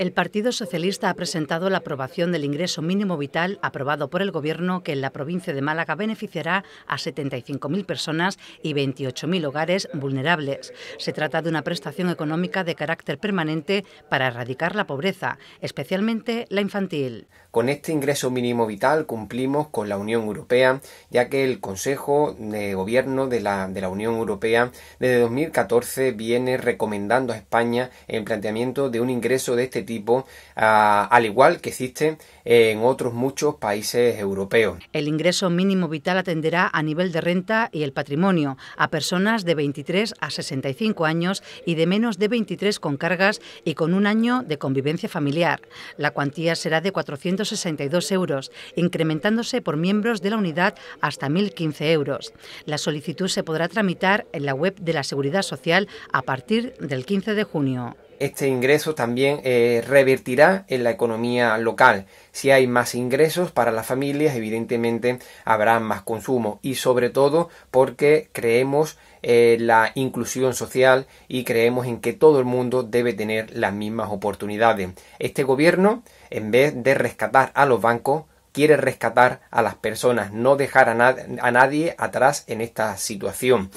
El Partido Socialista ha presentado la aprobación del ingreso mínimo vital aprobado por el Gobierno que en la provincia de Málaga beneficiará a 75.000 personas y 28.000 hogares vulnerables. Se trata de una prestación económica de carácter permanente para erradicar la pobreza, especialmente la infantil. Con este ingreso mínimo vital cumplimos con la Unión Europea, ya que el Consejo de Gobierno de la, de la Unión Europea desde 2014 viene recomendando a España el planteamiento de un ingreso de este tipo tipo, ah, al igual que existe en otros muchos países europeos. El ingreso mínimo vital atenderá a nivel de renta y el patrimonio a personas de 23 a 65 años y de menos de 23 con cargas y con un año de convivencia familiar. La cuantía será de 462 euros, incrementándose por miembros de la unidad hasta 1.015 euros. La solicitud se podrá tramitar en la web de la Seguridad Social a partir del 15 de junio este ingreso también eh, revertirá en la economía local. Si hay más ingresos para las familias, evidentemente habrá más consumo y sobre todo porque creemos en eh, la inclusión social y creemos en que todo el mundo debe tener las mismas oportunidades. Este gobierno, en vez de rescatar a los bancos, quiere rescatar a las personas, no dejar a nadie atrás en esta situación.